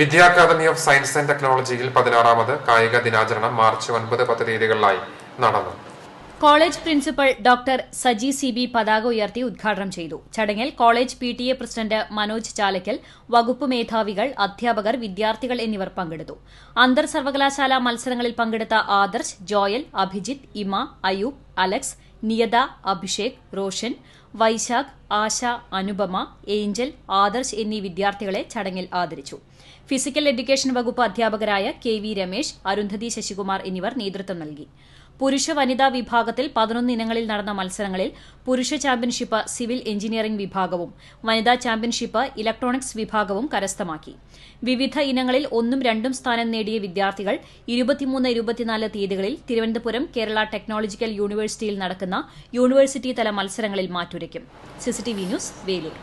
Vidya Academy of Science and ടെക്നോളജിയിൽ പതിനാറാമത് കായിക ദിനാചരണം മാർച്ച് ഒൻപത് പത്ത് തീയതികളിലായി നടന്നു college principal doctor Saji C B പതാക ഉയർത്തി ഉദ്ഘാടനം ചെയ്തു ചടങ്ങിൽ college P T A president Manoj Chalakkal വകുപ്പ് മേധാവികൾ അധ്യാപകർ വിദ്യാർത്ഥികൾ എന്നിവർ പങ്കെടുത്തു അന്തർ സർവകലാശാല മത്സരങ്ങളിൽ പങ്കെടുത്ത Adarsh Joel Abhijith Ima Ayub Alex Niyatha Abhishek Roshan Vaishakh Asha Anupama Angel Adarsh എന്നീ വിദ്യാർത്ഥികളെ ചടങ്ങിൽ ആദരിച്ചു ഫിസിക്കൽ എഡ്യൂക്കേഷൻ വകുപ്പ് അധ്യാപകരായ കെ വി രമേശ് അരുന്ധതി ശശികുമാർ എന്നിവർ നേതൃത്വം നൽകി പുരുഷ വനിതാ വിഭാഗത്തിൽ പതിനൊന്ന് ഇനങ്ങളിൽ നടന്ന മത്സരങ്ങളിൽ പുരുഷ ചാമ്പ്യൻഷിപ്പ് സിവിൽ എഞ്ചിനീയറിംഗ് വിഭാഗവും വനിതാ ചാമ്പ്യൻഷിപ്പ് ഇലക്ട്രോണിക്സ് വിഭാഗവും കരസ്ഥമാക്കി വിവിധ ഇനങ്ങളിൽ ഒന്നും രണ്ടും സ്ഥാനം നേടിയ വിദ്യാർത്ഥികൾ ഇരുപത്തിമൂന്ന് ഇരുപത്തിനാല് തീയതികളിൽ തിരുവനന്തപുരം കേരള ടെക്നോളജിക്കൽ യൂണിവേഴ്സിറ്റിയിൽ നടക്കുന്ന യൂണിവേഴ്സിറ്റി തല മത്സരങ്ങളിൽ മാറ്റുരയ്ക്കും സിസിടിവി ന്യൂസ് വേലൂർ